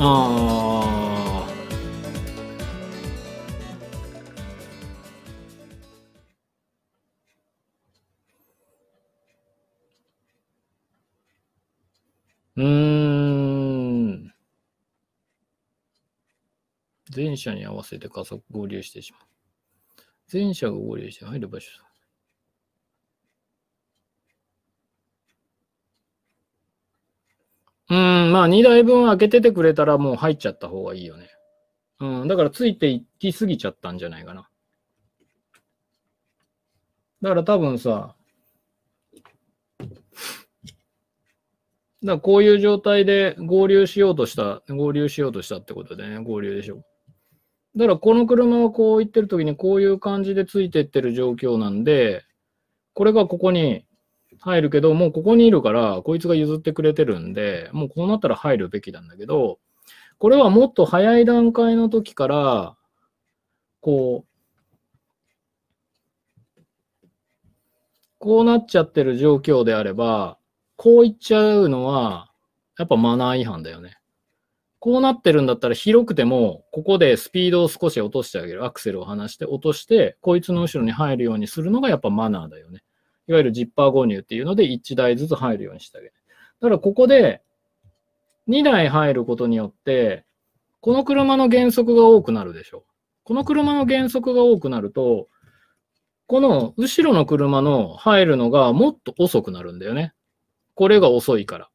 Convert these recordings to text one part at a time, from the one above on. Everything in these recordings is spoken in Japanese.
あーうーん。前者に合わせて加速合流してしまう。前者が合流して入る場所。うん、まあ2台分開けててくれたらもう入っちゃった方がいいよね。うん、だからついていきすぎちゃったんじゃないかな。だから多分さ、だこういう状態で合流しようとした、合流しようとしたってことでね、合流でしょ。だからこの車はこう行ってる時にこういう感じでついてってる状況なんで、これがここに入るけど、もうここにいるから、こいつが譲ってくれてるんで、もうこうなったら入るべきなんだけど、これはもっと早い段階の時から、こう、こうなっちゃってる状況であれば、こう言っちゃうのは、やっぱマナー違反だよね。こうなってるんだったら広くても、ここでスピードを少し落としてあげる。アクセルを離して落として、こいつの後ろに入るようにするのがやっぱマナーだよね。いわゆるジッパー購入っていうので1台ずつ入るようにしてあげる。だからここで2台入ることによって、この車の減速が多くなるでしょう。この車の減速が多くなると、この後ろの車の入るのがもっと遅くなるんだよね。これが遅いから。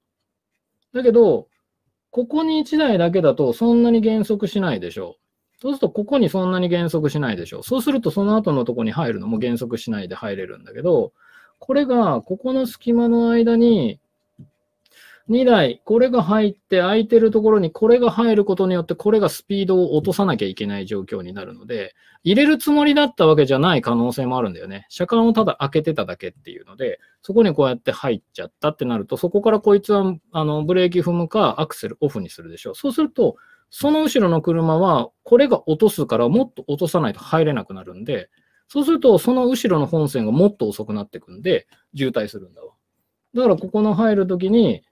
だけど、ここに1台だけだとそんなに減速しないでしょう。そうすると、ここにそんなに減速しないでしょう。そうすると、その後のとこに入るのも減速しないで入れるんだけど、これが、ここの隙間の間に、2台、これが入って空いてるところにこれが入ることによってこれがスピードを落とさなきゃいけない状況になるので、入れるつもりだったわけじゃない可能性もあるんだよね。車間をただ開けてただけっていうので、そこにこうやって入っちゃったってなると、そこからこいつはあのブレーキ踏むかアクセルオフにするでしょう。そうすると、その後ろの車はこれが落とすからもっと落とさないと入れなくなるんで、そうすると、その後ろの本線がもっと遅くなってくんで、渋滞するんだわ。だから、ここの入るときに、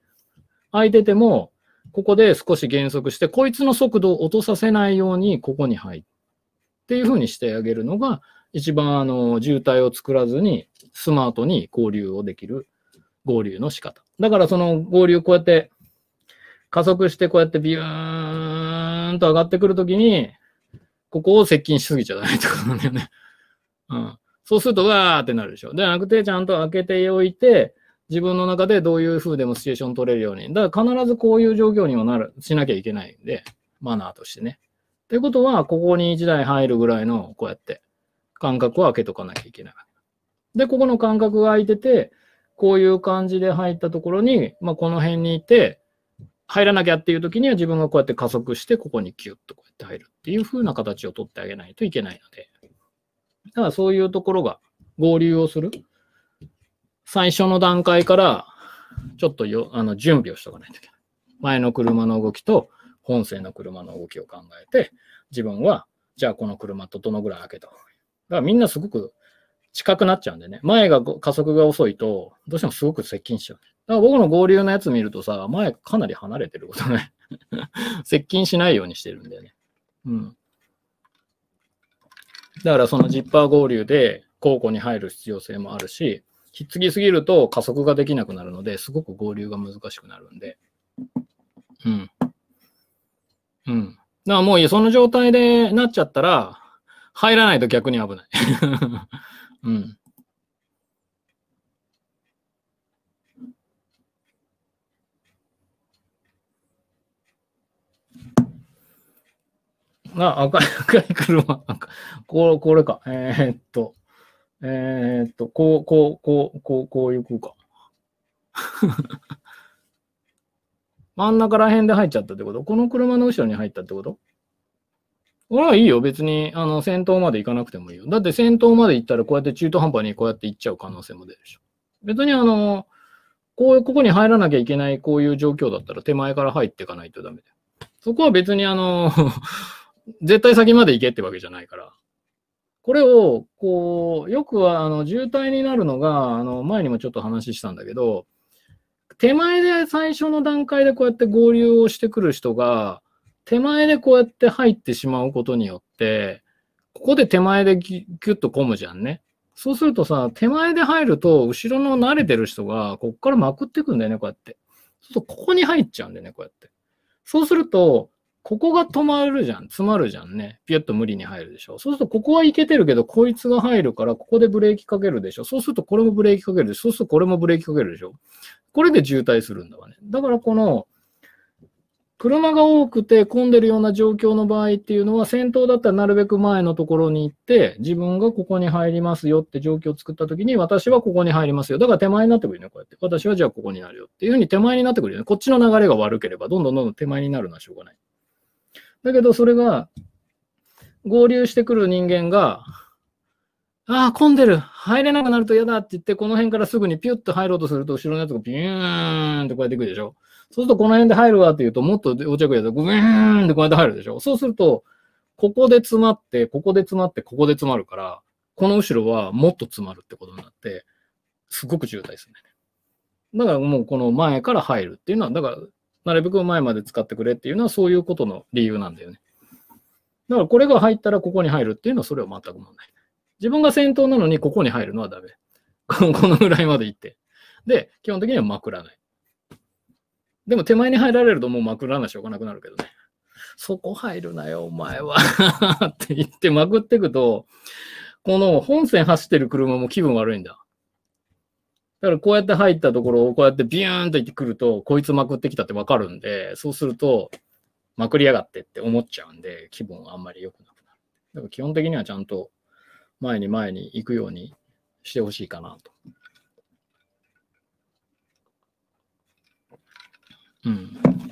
空いてても、ここで少し減速して、こいつの速度を落とさせないように、ここに入って、っていうふうにしてあげるのが、一番あの渋滞を作らずに、スマートに合流をできる合流の仕方。だから、その合流、こうやって、加速して、こうやってビューンと上がってくるときに、ここを接近しすぎちゃダメってことなんだよねうん。そうすると、わーってなるでしょ。ではなくて、ちゃんと開けておいて、自分の中でどういう風でもシチュエーション取れるように。だから必ずこういう状況にはなる、しなきゃいけないんで、マナーとしてね。ってことは、ここに1台入るぐらいの、こうやって、間隔を空けとかなきゃいけない。で、ここの間隔が空いてて、こういう感じで入ったところに、まあ、この辺にいて、入らなきゃっていう時には自分がこうやって加速して、ここにキュッとこうやって入るっていう風な形を取ってあげないといけないので。だからそういうところが合流をする。最初の段階から、ちょっとよあの準備をしとかないといけない。前の車の動きと本線の車の動きを考えて、自分は、じゃあこの車とどのぐらい開けた方がいい。だからみんなすごく近くなっちゃうんでね。前が加速が遅いと、どうしてもすごく接近しちゃう。だから僕の合流のやつ見るとさ、前かなり離れてることね。接近しないようにしてるんだよね。うん。だからそのジッパー合流で候補に入る必要性もあるし、ひっつきすぎると加速ができなくなるので、すごく合流が難しくなるんで。うん。うん。だからもうその状態でなっちゃったら、入らないと逆に危ない うん。あ、赤い、赤い車。これ、これか。えー、っと、えー、っと、こう、こう、こう、こう、こういうこうか。真ん中ら辺で入っちゃったってことこの車の後ろに入ったってことれはいいよ。別に、あの、先頭まで行かなくてもいいよ。だって先頭まで行ったら、こうやって中途半端にこうやって行っちゃう可能性も出るでしょ。別に、あの、こう、ここに入らなきゃいけない、こういう状況だったら手前から入っていかないとダメだよ。そこは別に、あの絶対先まで行けってわけじゃないから。これを、こう、よくは、あの、渋滞になるのが、あの、前にもちょっと話したんだけど、手前で最初の段階でこうやって合流をしてくる人が、手前でこうやって入ってしまうことによって、ここで手前でキュッと混むじゃんね。そうするとさ、手前で入ると、後ろの慣れてる人が、こっからまくってくんだよね、こうやって。そうすると、ここに入っちゃうんだよね、こうやって。そうすると、ここが止まるじゃん、詰まるじゃんね。ピュッと無理に入るでしょ。そうすると、ここはいけてるけど、こいつが入るから、ここでブレーキかけるでしょ。そうすると、これもブレーキかけるでしょ。そうすると、これもブレーキかけるでしょ。これで渋滞するんだわね。だから、この、車が多くて混んでるような状況の場合っていうのは、先頭だったらなるべく前のところに行って、自分がここに入りますよって状況を作ったときに、私はここに入りますよ。だから手前になってくるよね、こうやって。私はじゃあここになるよっていうふうに手前になってくるよね。こっちの流れが悪ければ、どんどんどんどん手前になるのはしょうがない。だけどそれが、合流してくる人間が、ああ、混んでる入れなくなると嫌だって言って、この辺からすぐにピュッと入ろうとすると、後ろのやつがビューンってこうやっていくでしょ。そうすると、この辺で入るわって言うと、もっとお茶くやつがビューンってこうやって入るでしょ。そうすると、ここで詰まって、ここで詰まって、ここで詰まるから、この後ろはもっと詰まるってことになって、すごく渋滞するんだよね。だからもうこの前から入るっていうのは、だからなるべく前まで使ってくれっていうのはそういうことの理由なんだよね。だからこれが入ったらここに入るっていうのはそれは全く問題ない。自分が先頭なのにここに入るのはダメ。このぐらいまで行って。で、基本的にはまくらない。でも手前に入られるともうまくらなしょうがなくなるけどね。そこ入るなよ、お前は って言ってまくってくと、この本線走ってる車も気分悪いんだ。だからこうやって入ったところをこうやってビューンと行ってくると、こいつまくってきたってわかるんで、そうすると、まくりやがってって思っちゃうんで、気分はあんまり良くなくなる。だから基本的にはちゃんと前に前に行くようにしてほしいかなと。うん。